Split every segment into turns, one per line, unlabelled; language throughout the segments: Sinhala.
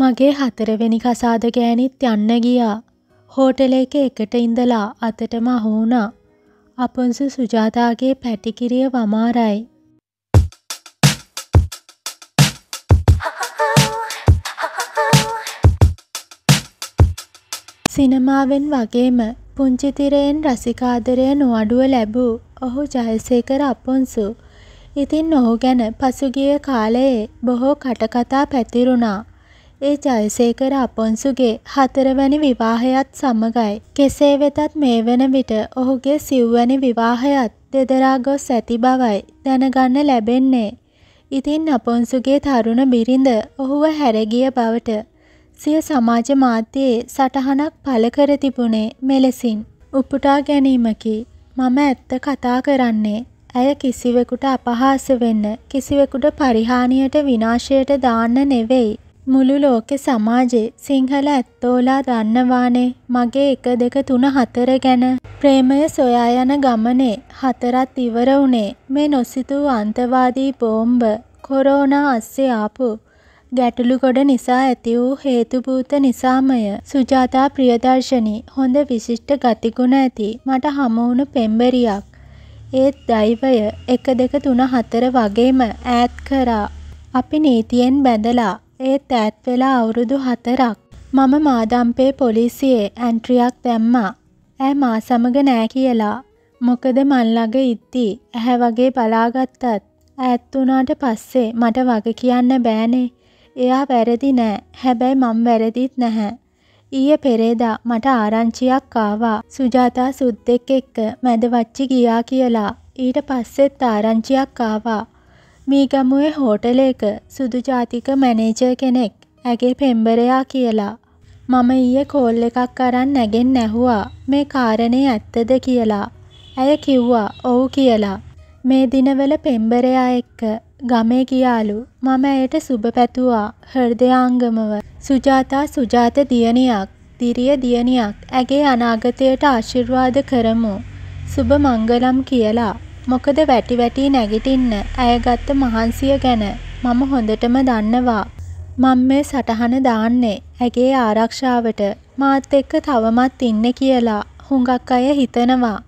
මගේ හතරවෙනි කසාද ගෑනිත් යන්න ගියා. හෝටල එක එකට ඉඳලා අතටම අහෝනා. අපොන්සු සුජාතාගේ පැටිකිරිය වමාරයි. සිනමාවෙන් වගේම පුංචිතිරයෙන් රසිකාදරය නොඅඩුව ලැබූ ඔහු ජයසේකර අපොන්සු. ඉතින් ඔහු ගැන පසුගිය කාලයේ බොහෝ කටකතා පැතිරුණා. ඒ ජයසේකර අපොන්සුගේ හතරවැනි විවාහයත් සමඟයි. කෙසේ වෙතත් මේ වන විට ඔහුගේ සිව්වැනි විවාහයත් දෙදරා ගොස් ඇති බවයි දැනගන්න ලැබෙන්නේ. ඉතින් අපොන්සුගේ තරුණ බිරිඳ ඔහුව හැරගිය බවට සිය සමාජ මාධ්‍යයේ සටහනක් පළ කර තිබුණේ මෙලෙසින්. උපුටා ගැනීමකි. මම ඇත්ත කතා කරන්නේ. ඇය කිසිවෙකුට අපහාස වෙන්න, කිසිවෙකුට පරිහානියට විනාශයට දාන්න නෙවෙයි. මුළු ලෝකෙ සමාජෙ සිංහල ඇත්තෝලා දන්නවානේ මගේ එක දෙක තුන හතර ගැන. ප්‍රේමය සොයා යන ගමනේ හතරත් ඉවර වුණේ මේ නොසිතූ අන්තවාදී බෝම්බ කොරෝනා අස්සේ ආපු ගැටලුගොඩ නිසා ඇති වූ හේතුභූත නිසාමය සුජාතා ප්‍රියදර්ශනී හොඳ විශිෂ්ට ගතිගුණ ඇති මට හමුවුණු පෙම්බරියක්. ඒත් දෛවය එක දෙක තුන හතර වගේම ඈත් කරා. අපි නීතියෙන් බැඳලා ඒත් ඈත් වෙලා අවුරුදු හතරක්. මම මාදම්පේ පොලිසියේ ඇන්ට්‍රියක් දැම්මා. ඇ මා සමග නෑ කියලා. මොකද මල්ලඟ ඉද්දී ඇහැ වගේ බලාගත්තත් ඈත් වුණාට පස්සේ මට වග කියන්න බෑනේ. එයා වැරදි නෑ. හැබැයි මම වැරදිත් නැහැ. ඊයේ පෙරේදා මට ආරංචියක් ආවා සුජාතා සුද්දෙක් එක්ක මැදවච්චි ගියා කියලා. ඊට පස්සෙත් ආරංචියක් ආවා. මීගමුවේ හෝටල එක සුදු ජාතික මැනේජර් කෙනෙක් ඇගේ පෙම්බරයා කියලා. මම ඊය කෝල් එකක් අරන් නැගෙන් නැහුවා මේ කාරණය ඇත්තද කියලා. ඇය කිව්වා ඔවු කියලා. මේ දිනවල පෙම්බරයා එක්ක ගමේ ගියාලු මම ඇයට සුබ පැතුවා හෘදයාංගමව සුජාතා සුජාත දියණියක් දිරිය දියණියක් ඇගේ අනාගතයට ආශිර්වාද කරමු සුබ මංගලම් කියලා මොකද වැටි වැටී නැගිටින්න ඇය ගත්ත මහන්සිය ගැන මම හොඳටම දන්නවා. මං මේ සටහන දාන්නේ ඇගේ ආරක්ෂාවට මාත් එක්ක තවමත් ඉන්න කියලා හුඟක් අය හිතනවා.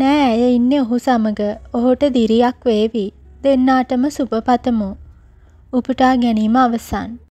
නෑ ඇය ඉන්නේ ඔහු සමග ඔහුට දිරියක් වේවි. දෙන්නාටම සුබ පතමු. උපුටා ගැනීම අවසන්.